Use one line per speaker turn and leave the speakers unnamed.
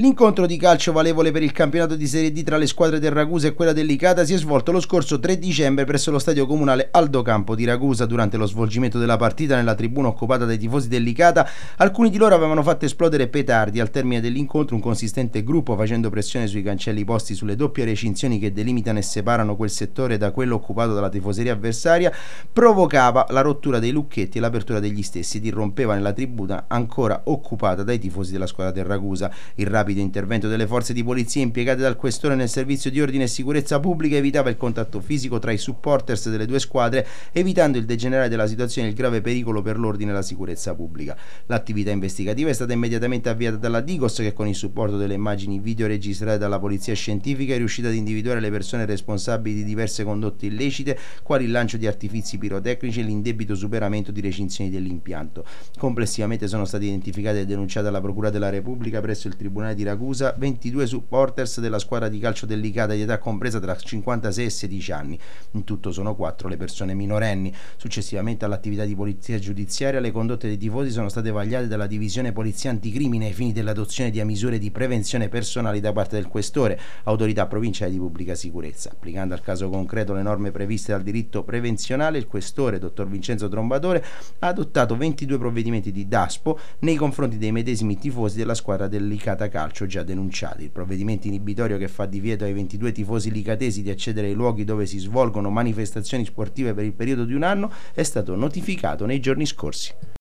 L'incontro di calcio valevole per il campionato di Serie D tra le squadre del Ragusa e quella dell'Icata si è svolto lo scorso 3 dicembre presso lo stadio comunale Aldo Campo di Ragusa. Durante lo svolgimento della partita nella tribuna occupata dai tifosi dell'Icata, alcuni di loro avevano fatto esplodere petardi. Al termine dell'incontro un consistente gruppo facendo pressione sui cancelli posti sulle doppie recinzioni che delimitano e separano quel settore da quello occupato dalla tifoseria avversaria provocava la rottura dei lucchetti e l'apertura degli stessi ed irrompeva nella tribuna ancora occupata dai tifosi della squadra del Ragusa. Il rapida intervento delle forze di polizia impiegate dal questore nel servizio di ordine e sicurezza pubblica evitava il contatto fisico tra i supporters delle due squadre, evitando il degenerare della situazione e il grave pericolo per l'ordine e la sicurezza pubblica. L'attività investigativa è stata immediatamente avviata dalla Digos che con il supporto delle immagini video registrate dalla polizia scientifica è riuscita ad individuare le persone responsabili di diverse condotte illecite, quali il lancio di artifici pirotecnici e l'indebito superamento di recinzioni dell'impianto. Complessivamente sono state identificate e denunciate alla Procura della Repubblica presso il Tribunale di di Ragusa, 22 supporters della squadra di calcio delicata di età compresa tra 56 e 16 anni. In tutto sono 4 le persone minorenni. Successivamente all'attività di polizia giudiziaria, le condotte dei tifosi sono state vagliate dalla divisione polizia anticrimine ai fini dell'adozione di misure di prevenzione personali da parte del questore, autorità provinciale di pubblica sicurezza. Applicando al caso concreto le norme previste dal diritto prevenzionale, il questore, dottor Vincenzo Trombatore, ha adottato 22 provvedimenti di DASPO nei confronti dei medesimi tifosi della squadra delicata calcio calcio già denunciati. Il provvedimento inibitorio che fa divieto ai 22 tifosi licatesi di accedere ai luoghi dove si svolgono manifestazioni sportive per il periodo di un anno è stato notificato nei giorni scorsi.